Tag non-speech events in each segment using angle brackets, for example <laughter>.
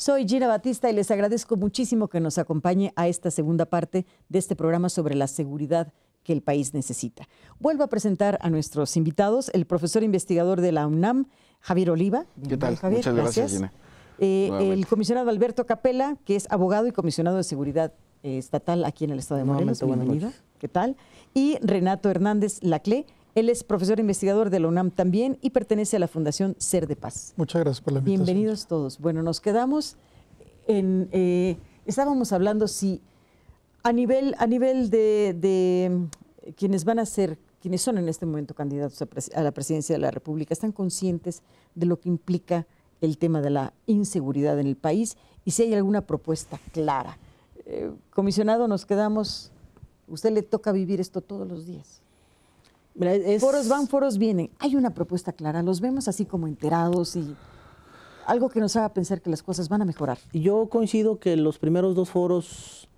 Soy Gina Batista y les agradezco muchísimo que nos acompañe a esta segunda parte de este programa sobre la seguridad que el país necesita. Vuelvo a presentar a nuestros invitados, el profesor investigador de la UNAM, Javier Oliva. ¿Qué tal? Javier, Muchas gracias, Gina. Eh, el comisionado Alberto Capella, que es abogado y comisionado de seguridad eh, estatal aquí en el estado de Morelos. ¿Qué tal? Y Renato Hernández Lacle, él es profesor e investigador de la UNAM también y pertenece a la Fundación Ser de Paz. Muchas gracias por la invitación. Bienvenidos todos. Bueno, nos quedamos en... Eh, estábamos hablando si a nivel, a nivel de, eh, quienes van a ser, quienes son en este momento candidatos a, la presidencia de la República, están conscientes de lo que implica el tema de la inseguridad en el país y si hay alguna propuesta clara. Eh, comisionado, nos quedamos, usted le toca vivir esto todos los días. Foros van, foros vienen. Hay una propuesta clara, los vemos así como enterados y algo que nos haga pensar que las cosas van a mejorar. Yo coincido que los primeros dos foros,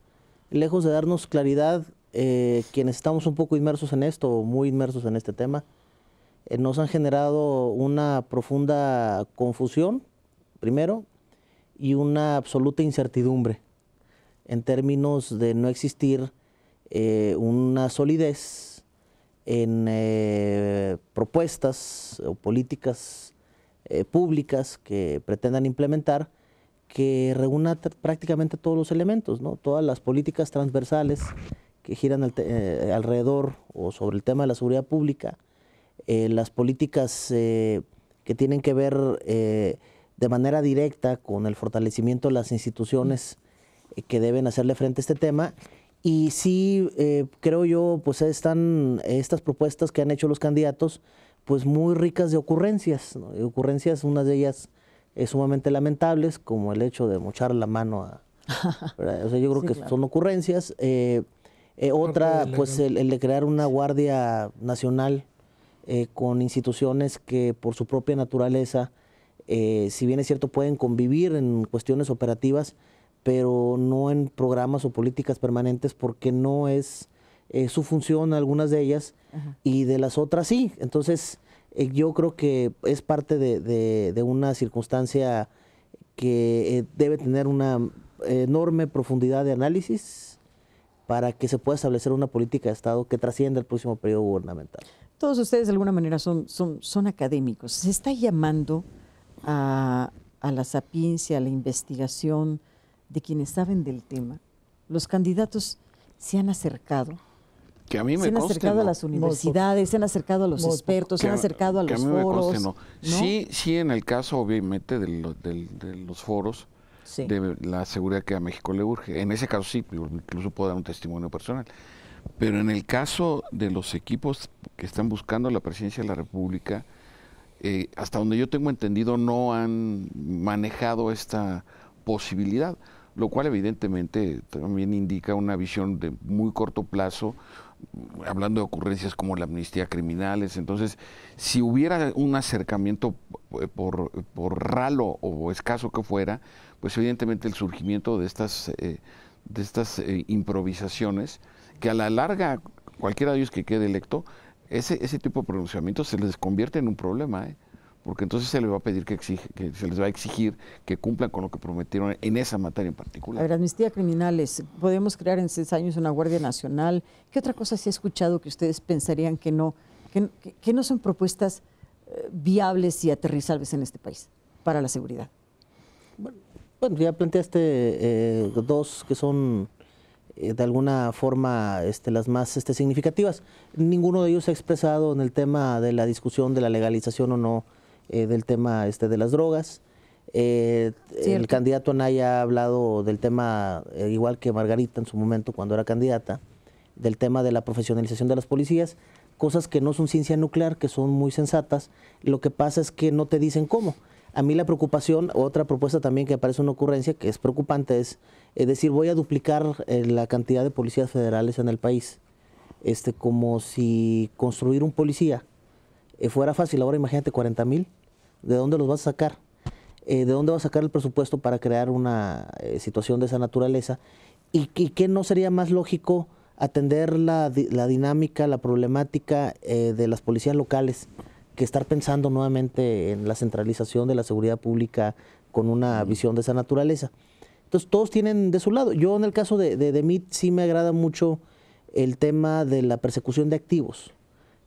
lejos de darnos claridad, eh, quienes estamos un poco inmersos en esto, muy inmersos en este tema, eh, nos han generado una profunda confusión, primero, y una absoluta incertidumbre en términos de no existir eh, una solidez en eh, propuestas o políticas eh, públicas que pretendan implementar que reúna prácticamente todos los elementos, ¿no? todas las políticas transversales que giran eh, alrededor o sobre el tema de la seguridad pública, las políticas que tienen que ver de manera directa con el fortalecimiento de las instituciones que deben hacerle frente a este tema y sí, eh, creo yo, pues están estas propuestas que han hecho los candidatos, pues muy ricas de ocurrencias, ocurrencias, una de ellas es eh, sumamente lamentables, como el hecho de mochar la mano a... <laughs> o sea, yo creo que son ocurrencias. Eh, otra, pues el, el, de crear una Guardia Nacional con instituciones que por su propia naturaleza, si bien es cierto, pueden convivir en cuestiones operativas, pero no en programas o políticas permanentes porque no es eh, su función algunas de ellas y de las otras sí. Entonces eh, yo creo que es parte de, una circunstancia que eh, debe tener una enorme profundidad de análisis para que se pueda establecer una política de Estado que trascienda el próximo periodo gubernamental. Todos ustedes de alguna manera son, académicos. Se está llamando a, a la sapiencia, a la investigación, de quienes saben del tema, los candidatos se han acercado. Que a mí me se han acercado a las universidades, se han acercado a los expertos, se han acercado a los foros. sí, sí, en el caso obviamente de, los foros, de la seguridad que a México le urge. En ese caso sí, incluso puedo dar un testimonio personal. Pero en el caso de los equipos que están buscando la presidencia de la República, eh, hasta donde yo tengo entendido, no han manejado esta posibilidad lo cual evidentemente también indica una visión de muy corto plazo, mm, hablando de ocurrencias como la amnistía criminales. Entonces, si hubiera un acercamiento eh, por, por ralo o escaso que fuera, pues evidentemente el surgimiento de estas, eh, de estas eh, improvisaciones, que a la larga cualquiera de ellos que quede electo, ese, ese tipo de pronunciamientos se les convierte en un problema. ¿eh? porque entonces se les va a pedir que, exige, que se les va a exigir que cumplan con lo que prometieron en esa materia en particular. A ver, amnistía criminales, podemos crear en seis años una Guardia Nacional. ¿Qué otra cosa se ha escuchado que ustedes pensarían que no, que, no son propuestas eh, viables y aterrizables en este país para la seguridad? Bueno, ya planteaste eh, dos que son eh, de alguna forma este, las más este, significativas. Ninguno de ellos ha expresado en el tema de la discusión de la legalización o no eh, del tema este, de las drogas. Eh, el candidato Anaya ha hablado del tema, eh, igual que Margarita en su momento cuando era candidata, del tema de la profesionalización de las policías, cosas que no son ciencia nuclear, que son muy sensatas. Lo que pasa es que no te dicen cómo. A mí la preocupación, otra propuesta también que parece una ocurrencia, que es preocupante, es decir, voy a duplicar la cantidad de policías federales en el país. Este, como si construir un policía fuera fácil, ahora imagínate 40 mil ¿De dónde los vas a sacar? Eh, ¿De dónde vas a sacar el presupuesto para crear una eh, situación de esa naturaleza? ¿Y, qué no sería más lógico atender la, dinámica, la problemática eh, de las policías locales que estar pensando nuevamente en la centralización de la seguridad pública con una visión de esa naturaleza? Entonces todos tienen de su lado. Yo en el caso de, de, MIT sí me agrada mucho el tema de la persecución de activos.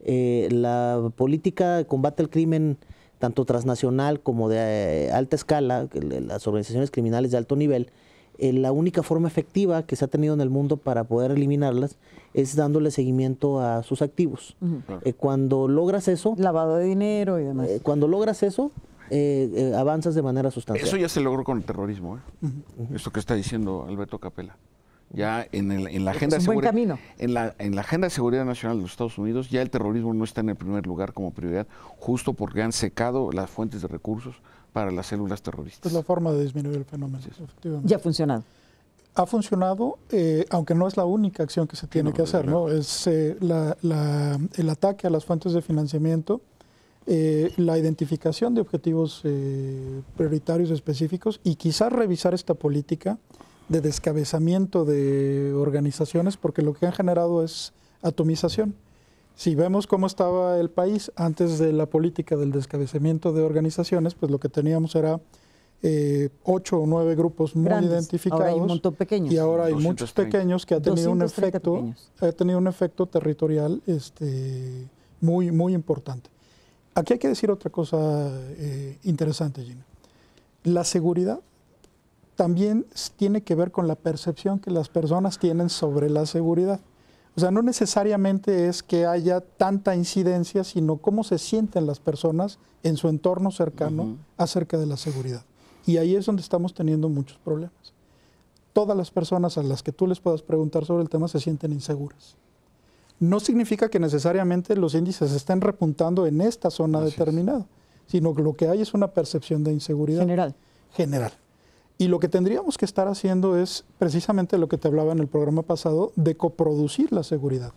la política de combate al crimen tanto transnacional como de eh, alta escala, las organizaciones criminales de alto nivel, eh, la única forma efectiva que se ha tenido en el mundo para poder eliminarlas es dándole seguimiento a sus activos. Eh, cuando logras eso... Lavado de dinero y demás. cuando logras eso, avanzas de manera sustancial. Eso ya se logró con el terrorismo, esto que está diciendo Alberto Capela. Ya en, la agenda En la, agenda de seguridad nacional de los Estados Unidos ya el terrorismo no está en el primer lugar como prioridad, justo porque han secado las fuentes de recursos para las células terroristas. Es la forma de disminuir el fenómeno, Ya ha funcionado ha funcionado, eh, aunque no es la única acción que se tiene que hacer, ¿no? Es eh, el ataque a las fuentes de financiamiento, eh, la identificación de objetivos prioritarios específicos y quizás revisar esta política de descabezamiento de organizaciones, porque lo que han generado es atomización. Si vemos cómo estaba el país antes de la política del descabezamiento de organizaciones, pues lo que teníamos era eh, ocho o nueve grupos muy identificados. pequeños. Y ahora hay muchos pequeños que ha tenido un efecto, ha tenido un efecto territorial este, muy, muy importante. Aquí hay que decir otra cosa eh, interesante, Gina. La seguridad también tiene que ver con la percepción que las personas tienen sobre la seguridad. O sea, no necesariamente es que haya tanta incidencia, sino cómo se sienten las personas en su entorno cercano acerca de la seguridad. Y ahí es donde estamos teniendo muchos problemas. Todas las personas a las que tú les puedas preguntar sobre el tema se sienten inseguras. No significa que necesariamente los índices estén repuntando en esta zona determinada, sino que lo que hay es una percepción de inseguridad. General. General. Y lo que tendríamos que estar haciendo es precisamente lo que te hablaba en el programa pasado, de coproducir la seguridad.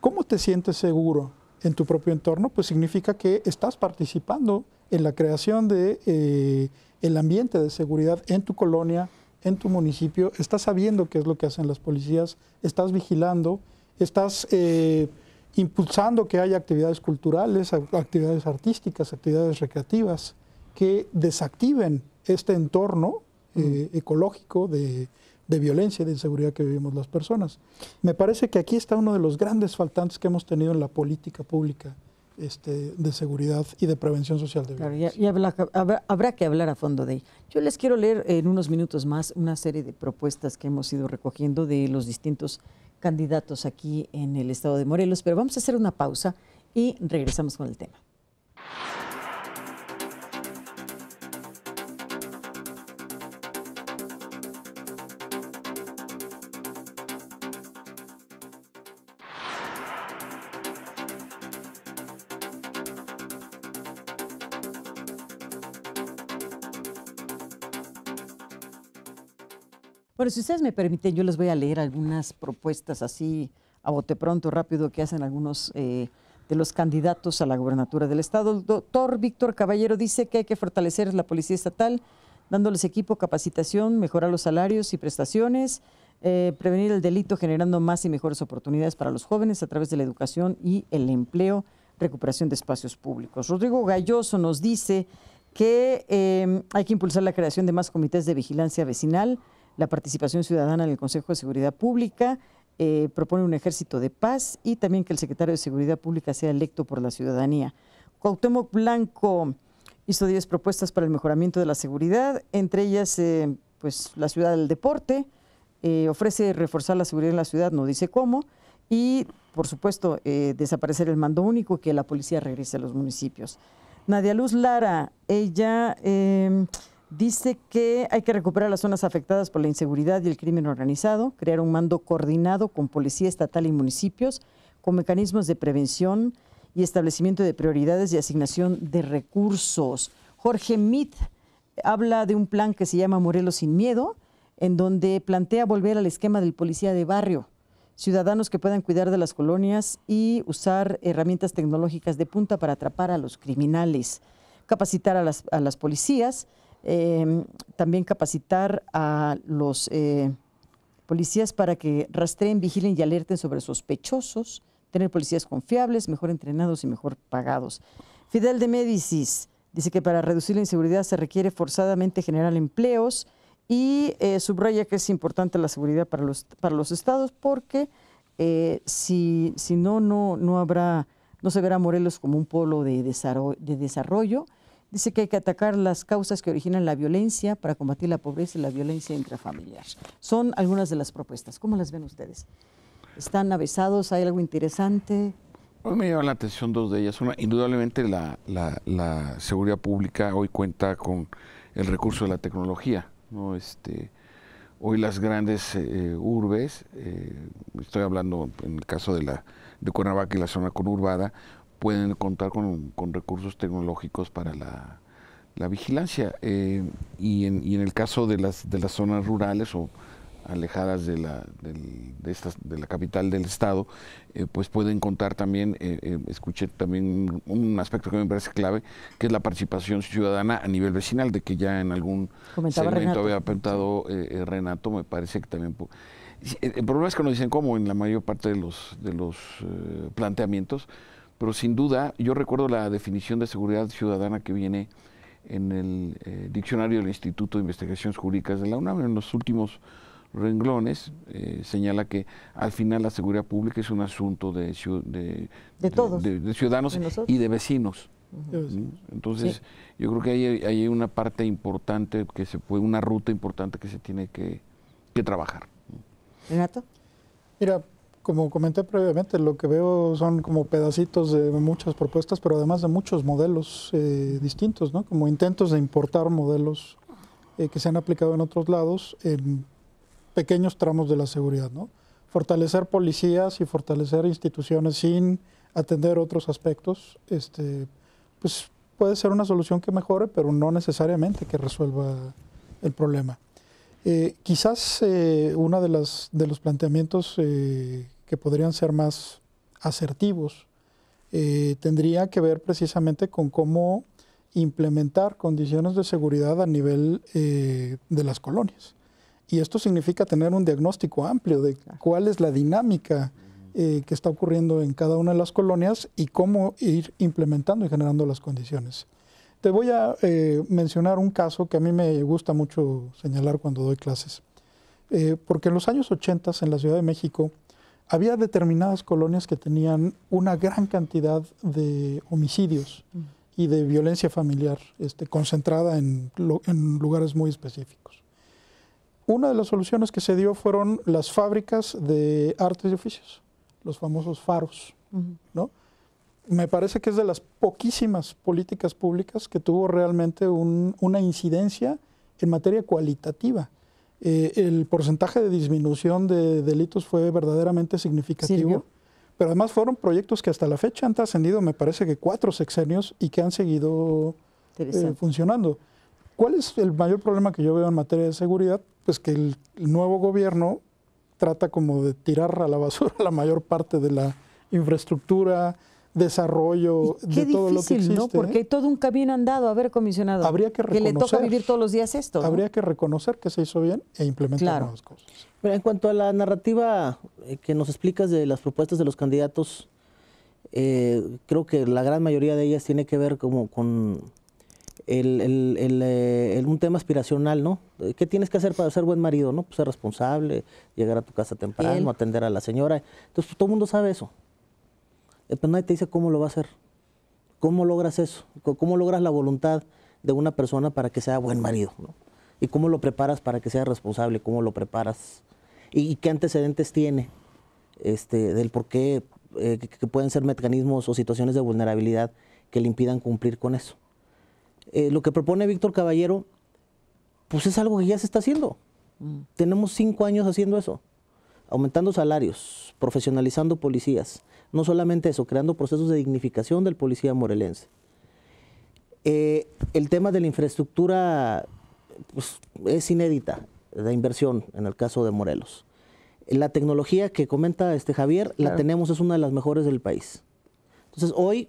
¿Cómo te sientes seguro en tu propio entorno? Pues significa que estás participando en la creación de... Eh, el ambiente de seguridad en tu colonia, en tu municipio, estás sabiendo qué es lo que hacen las policías, estás vigilando, estás eh, impulsando que haya actividades culturales, actividades artísticas, actividades recreativas, que desactiven este entorno eh, ecológico, de, violencia y de inseguridad que vivimos las personas. Me parece que aquí está uno de los grandes faltantes que hemos tenido en la política pública este, de seguridad y de prevención social de violencia. Claro, habrá, habrá, que hablar a fondo de ahí. Yo les quiero leer en unos minutos más una serie de propuestas que hemos ido recogiendo de los distintos candidatos aquí en el estado de Morelos, pero vamos a hacer una pausa y regresamos con el tema. Bueno, si ustedes me permiten, yo les voy a leer algunas propuestas así a bote pronto, rápido, que hacen algunos eh, de los candidatos a la gobernatura del Estado. El doctor Víctor Caballero dice que hay que fortalecer la policía estatal, dándoles equipo, capacitación, mejorar los salarios y prestaciones, eh, prevenir el delito generando más y mejores oportunidades para los jóvenes a través de la educación y el empleo, recuperación de espacios públicos. Rodrigo Galloso nos dice que eh, hay que impulsar la creación de más comités de vigilancia vecinal, la participación ciudadana en el Consejo de Seguridad Pública, eh, propone un ejército de paz y también que el secretario de Seguridad Pública sea electo por la ciudadanía. Cuauhtémoc Blanco hizo 10 propuestas para el mejoramiento de la seguridad, entre ellas eh, pues, la ciudad del deporte, eh, ofrece reforzar la seguridad en la ciudad, no dice cómo, y por supuesto desaparecer el mando único, que la policía regrese a los municipios. Nadia Luz Lara, ella em, Dice que hay que recuperar las zonas afectadas por la inseguridad y el crimen organizado, crear un mando coordinado con policía estatal y municipios, con mecanismos de prevención y establecimiento de prioridades y asignación de recursos. Jorge Mit habla de un plan que se llama Morelos sin Miedo, en donde plantea volver al esquema del policía de barrio, ciudadanos que puedan cuidar de las colonias y usar herramientas tecnológicas de punta para atrapar a los criminales, capacitar a las, a las policías Em, también capacitar a los eh, policías para que rastreen, vigilen y alerten sobre sospechosos, tener policías confiables, mejor entrenados y mejor pagados. Fidel de Médicis dice que para reducir la inseguridad se requiere forzadamente generar empleos y eh, subraya que es importante la seguridad para los, para los estados porque eh, si, no, no, habrá, no se verá Morelos como un polo de desarrollo Dice que hay que atacar las causas que originan la violencia para combatir la pobreza y la violencia intrafamiliar. Son algunas de las propuestas. ¿Cómo las ven ustedes? ¿Están avesados? ¿Hay algo interesante? Hoy me llama la atención dos de ellas. Una, indudablemente la, seguridad pública hoy cuenta con el recurso de la tecnología. ¿no? Este, hoy las grandes eh, eh, urbes, eh, estoy hablando en el caso de, la, de Cuernavaca y la zona conurbada, pueden contar con, recursos tecnológicos para la, vigilancia. Eh, y, en, el caso de las, de las zonas rurales o alejadas de la, del, de estas, de la capital del estado, eh, pues pueden contar también, eh, escuché también un aspecto que me parece clave, que es la participación ciudadana a nivel vecinal, de que ya en algún Comentaba segmento había apuntado Renato, me parece que también... El problema es que nos dicen cómo en la mayor parte de los, de los planteamientos, pero sin duda, yo recuerdo la definición de seguridad ciudadana que viene en el eh, diccionario del Instituto de Investigaciones Jurídicas de la UNAM, en los últimos renglones, eh, señala que al final la seguridad pública es un asunto de, de ciudadanos y de vecinos. ¿Mm? Entonces, yo creo que hay, hay, una parte importante que se puede, una ruta importante que se tiene que, que trabajar. Renato. Mira, como comenté previamente, lo que veo son como pedacitos de muchas propuestas, pero además de muchos modelos eh, distintos, Como intentos de importar modelos eh, que se han aplicado en otros lados en pequeños tramos de la seguridad, Fortalecer policías y fortalecer instituciones sin atender otros aspectos, este, pues puede ser una solución que mejore, pero no necesariamente que resuelva el problema. Eh, quizás eh, uno de, las, de los planteamientos que podrían ser más asertivos, eh, tendría que ver precisamente con cómo implementar condiciones de seguridad a nivel eh, de las colonias. Y esto significa tener un diagnóstico amplio de cuál es la dinámica eh, que está ocurriendo en cada una de las colonias y cómo ir implementando y generando las condiciones. Te voy a mencionar un caso que a mí me gusta mucho señalar cuando doy clases, porque en los años 80 en la Ciudad de México había determinadas colonias que tenían una gran cantidad de homicidios mm. y de violencia familiar este, concentrada en, lugares muy específicos. Una de las soluciones que se dio fueron las fábricas de artes y oficios, los famosos faros. ¿no? Me parece que es de las poquísimas políticas públicas que tuvo realmente una incidencia en materia cualitativa eh, el porcentaje de disminución de delitos fue verdaderamente significativo. Pero además fueron proyectos que hasta la fecha han trascendido, me parece que cuatro sexenios y que han seguido eh, funcionando. ¿Cuál es el mayor problema que yo veo en materia de seguridad? Pues que el nuevo gobierno trata como de tirar a la basura <laughs> la mayor parte de la infraestructura, desarrollo de todo lo que existe. ¿no? Porque ¿eh? todo un camino andado, a ver, comisionado. Habría que reconocer. Que le toca vivir todos los días esto. Habría que reconocer que se hizo bien e implementar las nuevas cosas. en cuanto a la narrativa eh, que nos explicas de las propuestas de los candidatos, eh, creo que la gran mayoría de ellas tiene que ver como con el, un tema aspiracional, ¿no? ¿Qué tienes que hacer para ser buen marido, no? Pues ser responsable, llegar a tu casa temprano, atender a la señora. Entonces, todo el mundo sabe eso. Eh, Pero pues nadie te dice cómo lo va a hacer. ¿Cómo logras eso? ¿Cómo logras la voluntad de una persona para que sea buen marido? ¿Y cómo lo preparas para que sea responsable? ¿Cómo lo preparas? ¿Y, qué antecedentes tiene este, del por qué eh, que pueden ser mecanismos o situaciones de vulnerabilidad que le impidan cumplir con eso? Eh, lo que propone Víctor Caballero, pues es algo que ya se está haciendo. Mm. Tenemos cinco años haciendo eso aumentando salarios, profesionalizando policías. No solamente eso, creando procesos de dignificación del policía morelense. Eh, el tema de la infraestructura pues, es inédita de inversión en el caso de Morelos. La tecnología que comenta este Javier la tenemos, es una de las mejores del país. Entonces hoy,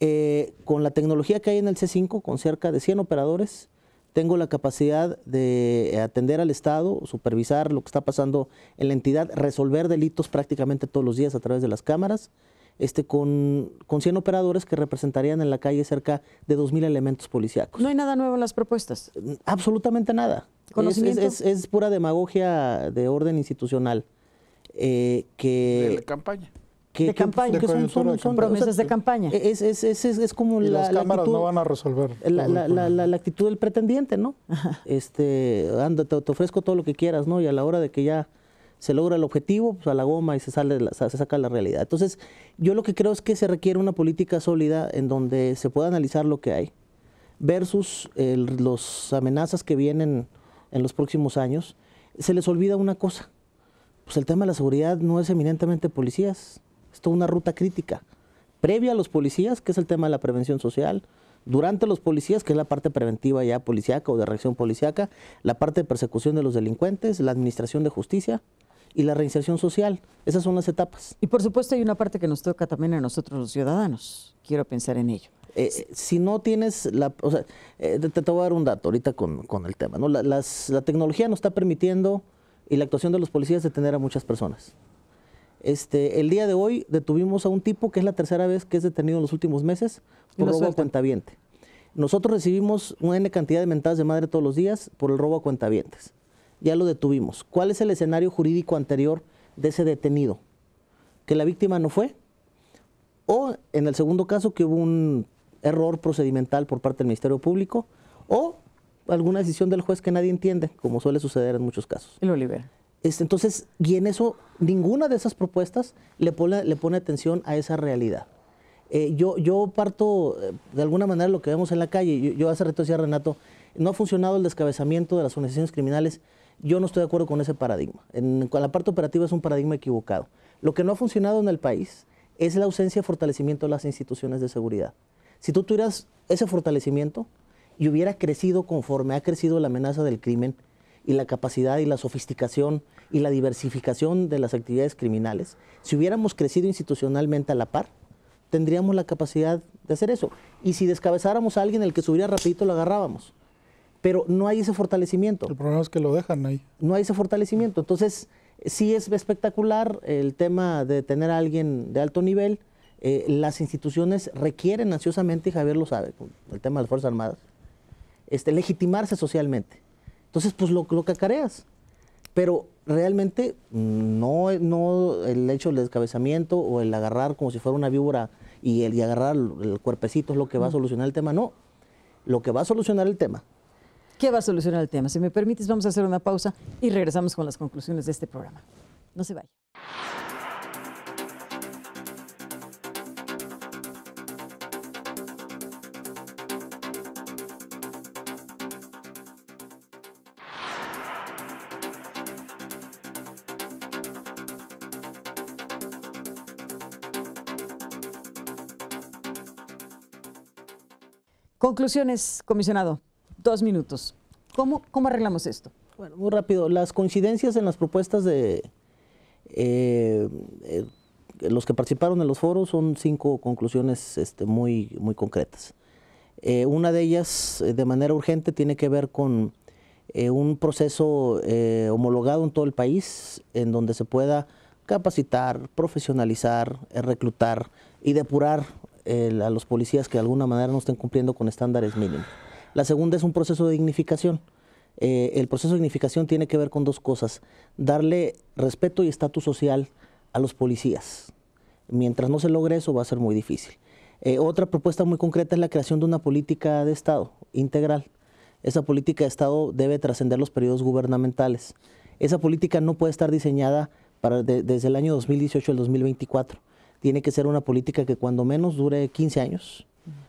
eh, con la tecnología que hay en el C5, con cerca de 100 operadores, tengo la capacidad de atender al Estado, supervisar lo que está pasando en la entidad, resolver delitos prácticamente todos los días a través de las cámaras, este, con, con 100 operadores que representarían en la calle cerca de 2.000 elementos policiacos. ¿No hay nada nuevo en las propuestas? Absolutamente nada. Es, pura demagogia de orden institucional. Eh, que, de la campaña de campaña, que son, promesas de campaña. E-, es, es, es, es como la, las cámaras actitud, no van a resolver. La, actitud del pretendiente, ¿no? Este, anda, te, ofrezco todo lo que quieras, ¿no? Y a la hora de que ya se logra el objetivo, pues a la goma y se, sale, se saca la realidad. Entonces, yo lo que creo es que se requiere una política sólida en donde se pueda analizar lo que hay versus las amenazas que vienen en los próximos años. Se les olvida una cosa, pues el tema de la seguridad no es eminentemente policías, una ruta crítica, previa a los policías, que es el tema de la prevención social, durante los policías, que es la parte preventiva ya policíaca o de reacción policíaca, la parte de persecución de los delincuentes, la administración de justicia y la reinserción social. Esas son las etapas. Y por supuesto hay una parte que nos toca también a nosotros los ciudadanos. Quiero pensar en ello. Eh, eh, si no tienes la... O sea, eh, te, voy a dar un dato ahorita con, con el tema. ¿no? La, la tecnología nos está permitiendo y la actuación de los policías detener a muchas personas. Este, el día de hoy detuvimos a un tipo que es la tercera vez que es detenido en los últimos meses por robo a cuentavientes. Nosotros recibimos una N cantidad de mentadas de madre todos los días por el robo a cuentavientes. Ya lo detuvimos. ¿Cuál es el escenario jurídico anterior de ese detenido? Que la víctima no fue. O en el segundo caso que hubo un error procedimental por parte del Ministerio Público. O alguna decisión del juez que nadie entiende, como suele suceder en muchos casos. Y lo libera. Este, entonces, y en eso, ninguna de esas propuestas le pone, atención a esa realidad. Eh, yo, yo parto, eh, de alguna manera, lo que vemos en la calle. Yo, hace rato decía Renato, no ha funcionado el descabezamiento de las organizaciones criminales. Yo no estoy de acuerdo con ese paradigma. En, en la parte operativa es un paradigma equivocado. Lo que no ha funcionado en el país es la ausencia de fortalecimiento de las instituciones de seguridad. Si tú tuvieras ese fortalecimiento y hubiera crecido conforme ha crecido la amenaza del crimen, y la capacidad y la sofisticación y la diversificación de las actividades criminales, si hubiéramos crecido institucionalmente a la par, tendríamos la capacidad de hacer eso. Y si descabezáramos a alguien, el que subiera rapidito lo agarrábamos. Pero no hay ese fortalecimiento. El problema es que lo dejan ahí. No hay ese fortalecimiento. Entonces, sí es espectacular el tema de tener a alguien de alto nivel. Eh, las instituciones requieren ansiosamente, y Javier lo sabe, el tema de las Fuerzas Armadas, este, legitimarse socialmente. Entonces, pues lo, lo cacareas. Pero realmente mm, no, no el hecho del descabezamiento o el agarrar como si fuera una víbora y el agarrar el cuerpecito es lo que va a solucionar el tema. No, lo que va a solucionar el tema. ¿Qué va a solucionar el tema? Si me permites, vamos a hacer una pausa y regresamos con las conclusiones de este programa. No se vaya. Conclusiones, comisionado. Dos minutos. ¿Cómo, cómo arreglamos esto? Bueno, muy rápido. Las coincidencias en las propuestas de eh, eh, los que participaron en los foros son cinco conclusiones este, muy, muy concretas. Eh, una de ellas, de manera urgente, tiene que ver con un proceso homologado en todo el país, en donde se pueda capacitar, profesionalizar, reclutar y depurar a los policías que de alguna manera no estén cumpliendo con estándares mínimos. La segunda es un proceso de dignificación. Eh, el proceso de dignificación tiene que ver con dos cosas, darle respeto y estatus social a los policías. Mientras no se logre eso va a ser muy difícil. Eh, otra propuesta muy concreta es la creación de una política de Estado integral. Esa política de Estado debe trascender los periodos gubernamentales. Esa política no puede estar diseñada para desde el año 2018 al 2024 tiene que ser una política que cuando menos dure 15 años,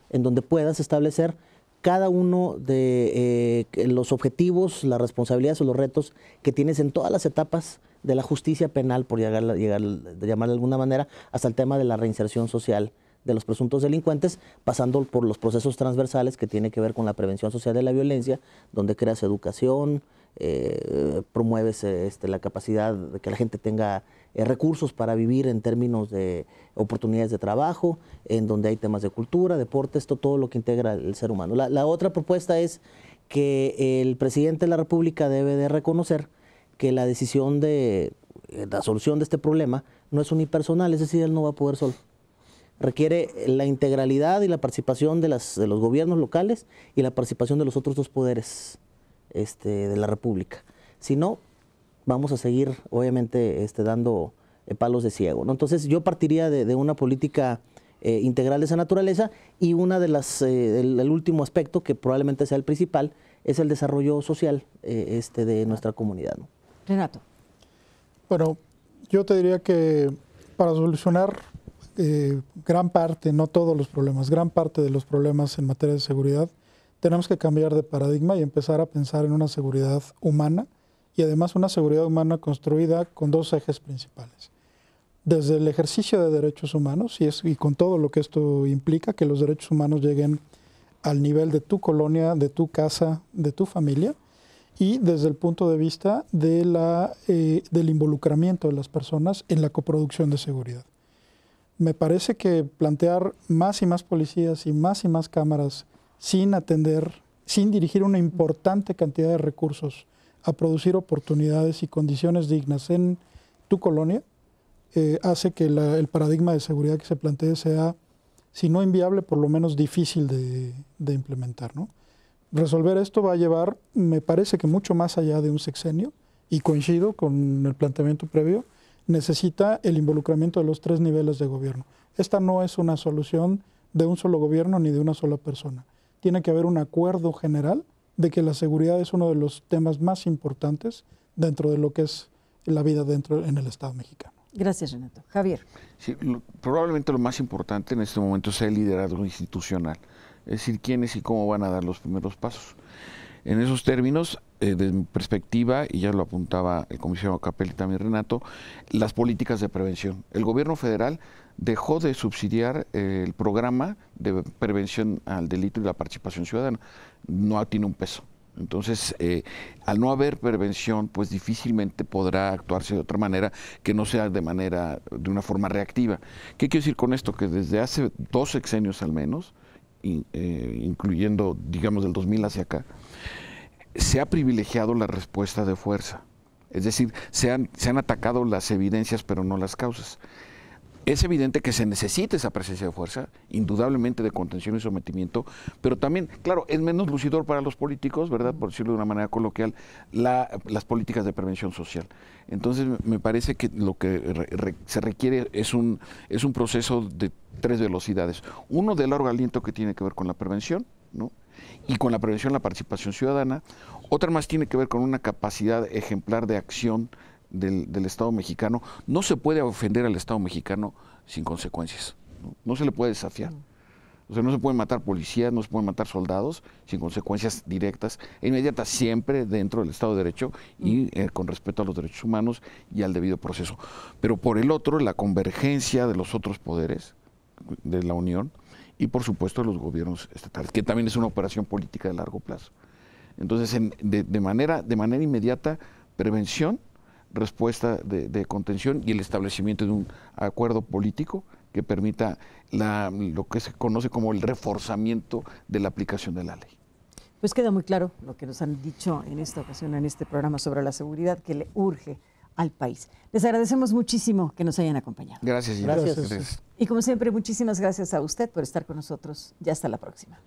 en donde puedas establecer cada uno de eh, los objetivos, las responsabilidades o los retos que tienes en todas las etapas de la justicia penal, por llegar, llegar, llamarla de alguna manera, hasta el tema de la reinserción social de los presuntos delincuentes, pasando por los procesos transversales que tiene que ver con la prevención social de la violencia, donde creas educación, eh, promueves este, la capacidad de que la gente tenga eh, recursos para vivir en términos de oportunidades de trabajo, en donde hay temas de cultura, deporte, esto todo lo que integra el ser humano. La, otra propuesta es que el presidente de la República debe de reconocer que la decisión de eh, la solución de este problema no es unipersonal, es decir, él no va a poder solo requiere la integralidad y la participación de, las, de los gobiernos locales y la participación de los otros dos poderes este, de la República. Si no, vamos a seguir, obviamente, este, dando eh, palos de ciego. ¿no? Entonces, yo partiría de, una política eh, integral de esa naturaleza y una de las, eh, el, último aspecto, que probablemente sea el principal, es el desarrollo social este, de nuestra comunidad. Renato. Bueno, yo te diría que para solucionar eh, gran parte, no todos los problemas, gran parte de los problemas en materia de seguridad, tenemos que cambiar de paradigma y empezar a pensar en una seguridad humana y además una seguridad humana construida con dos ejes principales. Desde el ejercicio de derechos humanos y, con todo lo que esto implica, que los derechos humanos lleguen al nivel de tu colonia, de tu casa, de tu familia, y desde el punto de vista eh, del involucramiento de las personas en la coproducción de seguridad me parece que plantear más y más policías y más y más cámaras sin atender, sin dirigir una importante cantidad de recursos a producir oportunidades y condiciones dignas en tu colonia, eh, hace que el paradigma de seguridad que se plantee sea, si no inviable, por lo menos difícil de, de implementar. ¿no? Resolver esto va a llevar, me parece que mucho más allá de un sexenio, y coincido con el planteamiento previo, necesita el involucramiento de los tres niveles de gobierno. Esta no es una solución de un solo gobierno ni de una sola persona. Tiene que haber un acuerdo general de que la seguridad es uno de los temas más importantes dentro de lo que es la vida dentro en el Estado mexicano. Gracias, Renato. Javier. probablemente lo más importante en este momento sea el liderazgo institucional, es decir, quiénes y cómo van a dar los primeros pasos en esos términos, desde eh, mi perspectiva, y ya lo apuntaba el comisionado Capelli y también Renato, las políticas de prevención. El gobierno federal dejó de subsidiar eh, el programa de prevención al delito y la participación ciudadana. No tiene un peso. Entonces, eh, al no haber prevención, pues difícilmente podrá actuarse de otra manera que no sea de manera, de una forma reactiva. ¿Qué quiero decir con esto? Que desde hace dos sexenios al menos, eh, incluyendo, digamos, del 2000 hacia acá, se ha privilegiado la respuesta de fuerza. Es decir, se han atacado las evidencias pero no las causas es evidente que se necesita esa presencia de fuerza, indudablemente de contención y sometimiento, pero también, claro, es menos lucidor para los políticos, ¿verdad? Por decirlo de una manera coloquial, las políticas de prevención social. Entonces, me parece que lo que se requiere es un, es un proceso de tres velocidades. Uno de largo aliento que tiene que ver con la prevención, ¿no? y con la prevención la participación ciudadana. Otra más tiene que ver con una capacidad ejemplar de acción del, Estado mexicano. No se puede ofender al Estado mexicano sin consecuencias. No, se le puede desafiar. O sea, no se pueden matar policías, no se pueden matar soldados sin consecuencias directas e inmediatas, siempre dentro del Estado de Derecho y eh, con respeto a los derechos humanos y al debido proceso. Pero por el otro, la convergencia de los otros poderes de la Unión y por supuesto los gobiernos estatales, que también es una operación política de largo plazo. Entonces, de, manera, de manera inmediata, prevención respuesta de, contención y el establecimiento de un acuerdo político que permita lo que se conoce como el reforzamiento de la aplicación de la ley. Pues queda muy claro lo que nos han dicho en esta ocasión, en este programa sobre la seguridad, que le urge al país. Les agradecemos muchísimo que nos hayan acompañado. Gracias, Gracias. gracias. Y como siempre, muchísimas gracias a usted por estar con nosotros. Ya hasta la próxima.